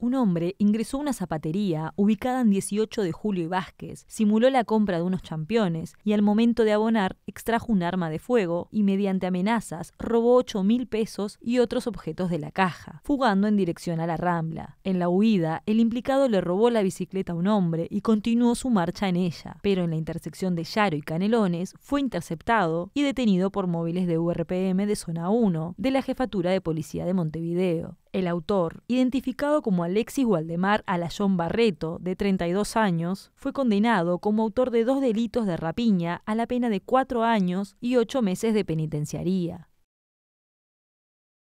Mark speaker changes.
Speaker 1: Un hombre ingresó a una zapatería ubicada en 18 de Julio y Vázquez, simuló la compra de unos championes y al momento de abonar extrajo un arma de fuego y mediante amenazas robó 8 mil pesos y otros objetos de la caja, fugando en dirección a la Rambla. En la huida, el implicado le robó la bicicleta a un hombre y continuó su marcha en ella, pero en la intersección de Yaro y Canelones fue interceptado y detenido por móviles de URPM de Zona 1 de la Jefatura de Policía de Montevideo. El autor, identificado como Alexis Waldemar Alayón Barreto, de 32 años, fue condenado como autor de dos delitos de rapiña a la pena de cuatro años y ocho meses de penitenciaría.